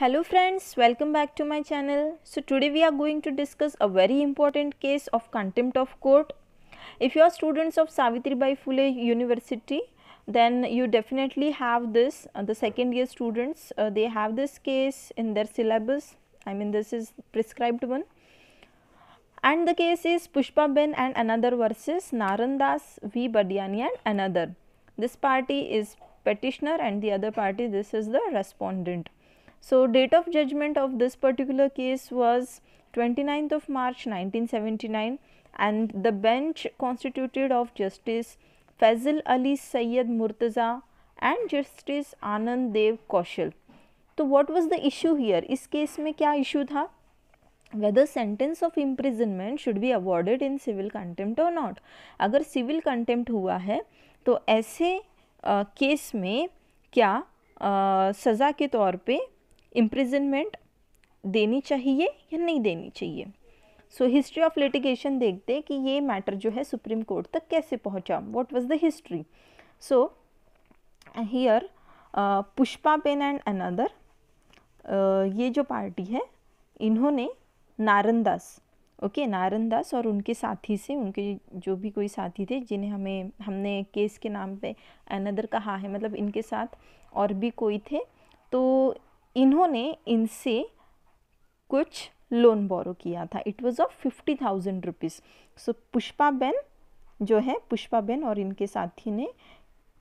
hello friends welcome back to my channel so today we are going to discuss a very important case of contempt of court if you are students of Savitri Bai Phule University then you definitely have this uh, the second year students uh, they have this case in their syllabus I mean this is prescribed one and the case is Pushpa Ben and another versus Narandas V Badiani and another this party is petitioner and the other party this is the respondent So, date of judgment of this particular case was 29th of March 1979 and the bench constituted of Justice Fazil Ali Sayyed Murtaza and Justice Anand Dev Kaushal. तो what was the issue here इस case में क्या issue था whether sentence of imprisonment should be awarded in civil contempt और not अगर civil contempt हुआ है तो ऐसे केस uh, में क्या uh, सज़ा के तौर पे इम्प्रिजनमेंट देनी चाहिए या नहीं देनी चाहिए सो हिस्ट्री ऑफ लिटिगेशन देखते हैं कि ये मैटर जो है सुप्रीम कोर्ट तक कैसे पहुंचा what was the history so here Pushpa Ben and another ये जो पार्टी है इन्होंने नारंदास दास ओके okay, नारंदास और उनके साथी से उनके जो भी कोई साथी थे जिन्हें हमें हमने केस के नाम पे अनदर कहा है मतलब इनके साथ और भी कोई थे तो इन्होंने इनसे कुछ लोन बोरो किया था it was of fifty thousand rupees so Pushpa Ben जो है पुष्पा बेन और इनके साथी ने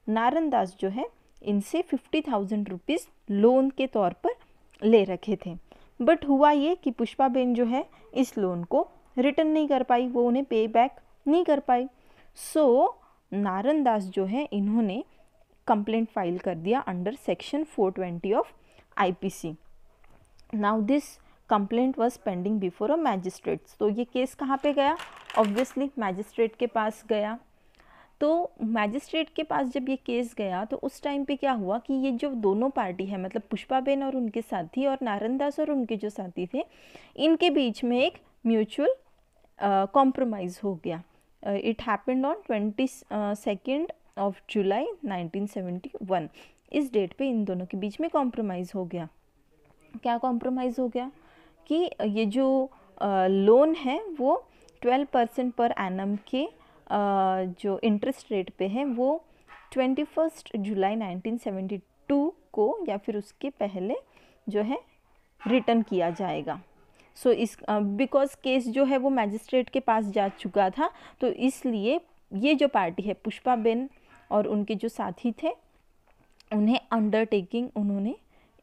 नारन दास जो है इनसे फिफ्टी थाउजेंड रुपीज़ लोन के तौर पर ले रखे थे बट हुआ ये कि पुष्पा बेन जो है इस लोन को रिटर्न नहीं कर पाई वो उन्हें पे बैक नहीं कर पाई सो so, नारन दास जो है इन्होंने कंप्लेंट फाइल कर दिया under section 420 of IPC now this complaint was pending before a magistrate तो ये केस कहाँ पे गया ऑब्वियसली मैजिस्ट्रेट के पास गया तो मैजिस्ट्रेट के पास जब ये केस गया तो उस टाइम पे क्या हुआ कि ये जो दोनों पार्टी है मतलब पुष्पा बेन और उनके साथी और नारायण दास और उनके जो साथी थे इनके बीच में एक म्यूचुअल कॉम्प्रोमाइज़ हो गया it happened on twenty second of July 1971 इस डेट पे इन दोनों के बीच में कॉम्प्रोमाइज़ हो गया क्या कॉम्प्रोमाइज़ हो गया कि ये जो लोन है वो ट्वेल्व परसेंट पर एनम के जो इंटरेस्ट रेट पे है वो twenty first July nineteen seventy two को या फिर उसके पहले जो है रिटर्न किया जाएगा सो so, इस बिकॉज uh, केस जो है वो मैजिस्ट्रेट के पास जा चुका था तो इसलिए ये जो पार्टी है पुष्पा बेन और उनके जो साथी थे उन्हें अंडरटेकिंग उन्होंने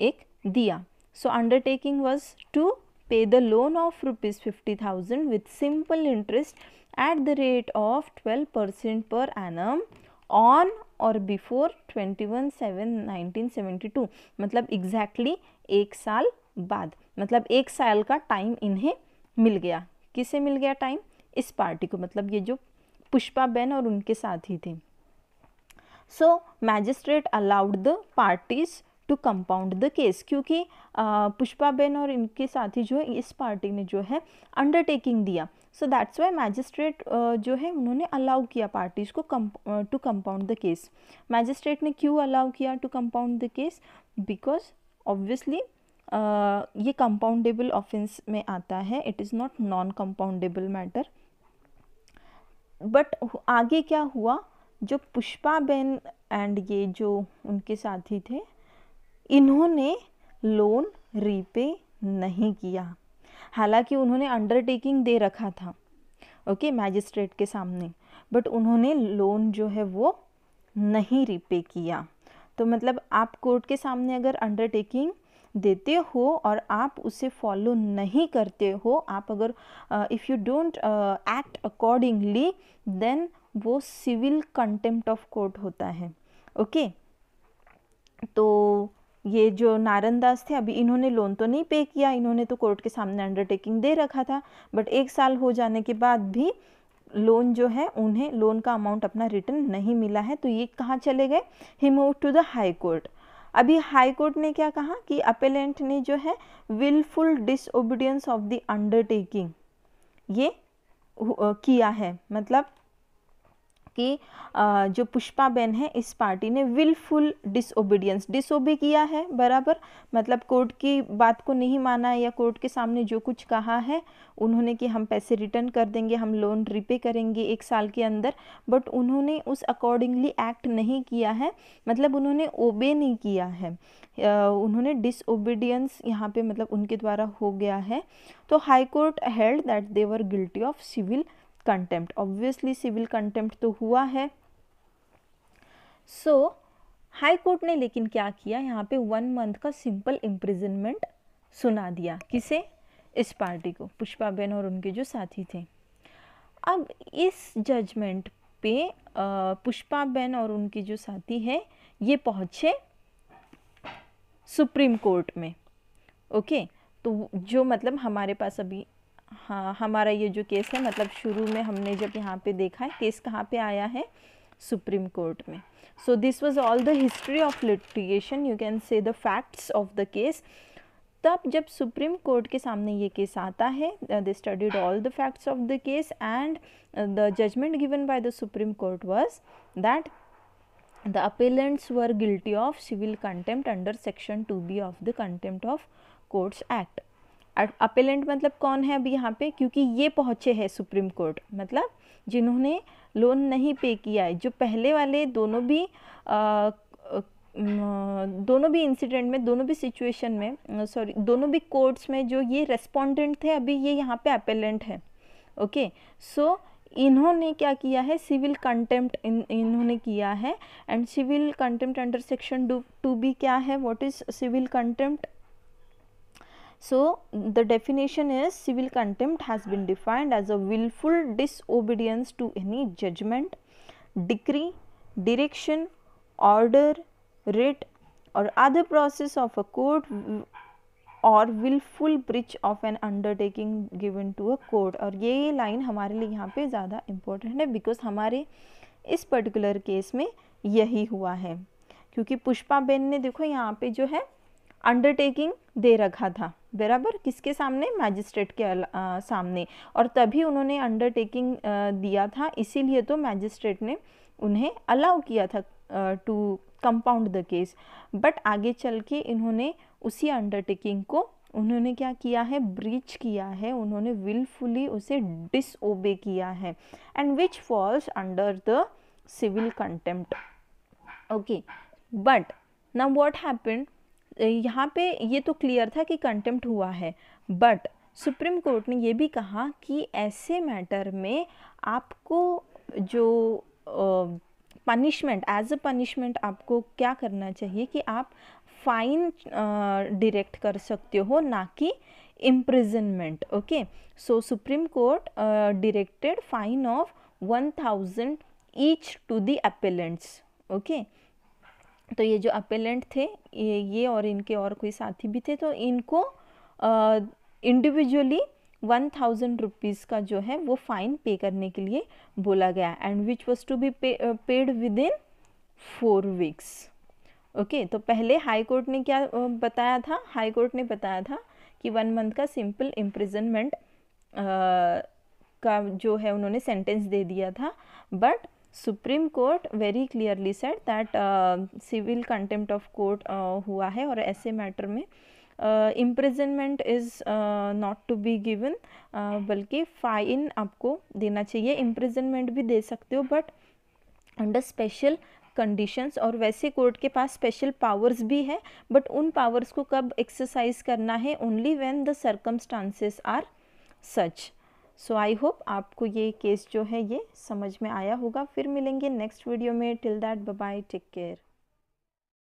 एक दिया so undertaking was to pay the loan of rupees fifty thousand with simple interest at the rate of twelve percent per annum on or before twenty one seven nineteen seventy two मतलब exactly exactly एक साल बाद मतलब एक साल का time इन्हें मिल गया किसे मिल गया टाइम इस पार्टी को मतलब ये जो पुष्पा बेन और उनके साथी थे so magistrate allowed the parties to compound the case क्योंकि पुष्पा बेन और इनके साथी जो है इस पार्टी ने जो है अंडरटेकिंग दिया सो दैट्स वाई मैजिस्ट्रेट जो है उन्होंने अलाउ किया पार्टीज को to compound the case magistrate ने क्यों अलाउ किया to compound the case because obviously ये कंपाउंडेबल ऑफेंस में आता है it is not non compoundable matter but आगे क्या हुआ जो पुष्पा बेन एंड ये जो उनके साथी थे इन्होंने लोन रीपे नहीं किया हालांकि उन्होंने अंडरटेकिंग दे रखा था ओके okay, मैजिस्ट्रेट के सामने बट उन्होंने लोन जो है वो नहीं रीपे किया तो मतलब आप कोर्ट के सामने अगर अंडरटेकिंग देते हो और आप उसे फॉलो नहीं करते हो आप अगर if you don't act accordingly then वो सिविल कंटेम्प्ट ऑफ कोर्ट होता है ओके तो ये जो नारंदास थे अभी इन्होंने लोन तो नहीं पे किया इन्होंने तो कोर्ट के सामने अंडरटेकिंग दे रखा था बट एक साल हो जाने के बाद भी लोन जो है उन्हें लोन का अमाउंट अपना रिटर्न नहीं मिला है तो ये कहाँ चले गए he move to the high court अभी हाई कोर्ट ने क्या कहा कि अपेलेंट ने जो है wilful disobedience of the undertaking ये किया है मतलब कि जो पुष्पा बेन है इस पार्टी ने विलफुल डिसोबीडियंस डिसोबे किया है बराबर मतलब कोर्ट की बात को नहीं माना या कोर्ट के सामने जो कुछ कहा है उन्होंने कि हम पैसे रिटर्न कर देंगे हम लोन रिपे करेंगे एक साल के अंदर बट उन्होंने उस अकॉर्डिंगली एक्ट नहीं किया है मतलब उन्होंने ओबे नहीं किया है उन्होंने डिसोबीडियंस यहाँ पे मतलब उनके द्वारा हो गया है तो high court held that they were guilty of civil contempt obviously civil contempt तो हुआ है सो हाई कोर्ट ने लेकिन क्या किया यहाँ पे वन मंथ का सिंपल इम्प्रिजनमेंट सुना दिया किसे इस पार्टी को पुष्पा बेन और उनके जो साथी थे अब इस जजमेंट पे पुष्पा बेन और उनके जो साथी हैं ये पहुँचे सुप्रीम कोर्ट में ओके तो जो मतलब हमारे पास अभी हाँ हमारा ये जो केस है मतलब शुरू में हमने जब यहाँ पे देखा है केस कहाँ पे आया है सुप्रीम कोर्ट में so this was all the history of litigation you can say the facts of the case तब जब सुप्रीम कोर्ट के सामने ये केस आता है they studied all the facts of the case and the judgment given by the supreme court was that the appellants were guilty of civil contempt under section two B of the contempt of courts act appellant मतलब कौन है अभी यहाँ पे क्योंकि ये पहुँचे हैं सुप्रीम कोर्ट मतलब जिन्होंने लोन नहीं पे किया है जो पहले वाले दोनों भी आ, दोनों भी इंसिडेंट में दोनों भी सिचुएशन में सॉरी दोनों भी कोर्ट्स में जो ये रेस्पोंडेंट थे अभी ये यहाँ पे अपेलेंट है ओके सो इन्होंने क्या किया है सिविल कंटेम्प्ट इन इन्होंने किया है and civil contempt under section two B क्या है what is civil contempt So, the definition is civil contempt has been defined as a willful disobedience to any judgment, decree, direction, order, writ or other process of a court और wilful breach of an undertaking given to a court और ये line हमारे लिए यहाँ पे ज़्यादा important है because हमारे इस पर्टिकुलर केस में यही हुआ है क्योंकि पुष्पा बेन ने देखो यहाँ पे जो है अंडरटेकिंग दे रखा था बराबर किसके सामने मैजिस्ट्रेट के आ, सामने और तभी उन्होंने अंडरटेकिंग दिया था इसीलिए तो मैजिस्ट्रेट ने उन्हें अलाउ किया था to compound the case but आगे चल के इन्होंने उसी अंडरटेकिंग को उन्होंने क्या किया है ब्रीच किया है उन्होंने विलफुली उसे डिसओबे किया है and which falls under the civil contempt okay but now what happened यहाँ पे ये तो क्लियर था कि कंटेम्प्ट हुआ है बट सुप्रीम कोर्ट ने ये भी कहा कि ऐसे मैटर में आपको जो पनिशमेंट एज अ पनिशमेंट आपको क्या करना चाहिए कि आप फाइन डिरेक्ट कर सकते हो ना कि imprisonment okay so supreme court directed fine of one thousand each to the appellants okay तो ये जो अपेलेंट थे ये ये और इनके और कोई साथी भी थे तो इनको इंडिविजुअली वन थाउजेंड रुपीज़ का जो है वो फ़ाइन पे करने के लिए बोला गया and which was to be paid within four weeks okay तो पहले हाई कोर्ट ने क्या बताया था हाई कोर्ट ने बताया था कि वन मंथ का सिंपल इम्प्रिजनमेंट का जो है उन्होंने सेंटेंस दे दिया था but supreme court very clearly set that civil contempt of court हुआ है और ऐसे मैटर में imprisonment is not to be given बल्कि फ़ाइन आपको देना चाहिए इम्प्रिजनमेंट भी दे सकते हो बट अंडर स्पेशल कंडीशंस और वैसे कोर्ट के पास स्पेशल पावर्स भी है बट उन पावर्स को कब एक्सरसाइज करना है only when the circumstances are such so I hope आपको ये केस जो है ये समझ में आया होगा फिर मिलेंगे नेक्स्ट वीडियो में till that bye take care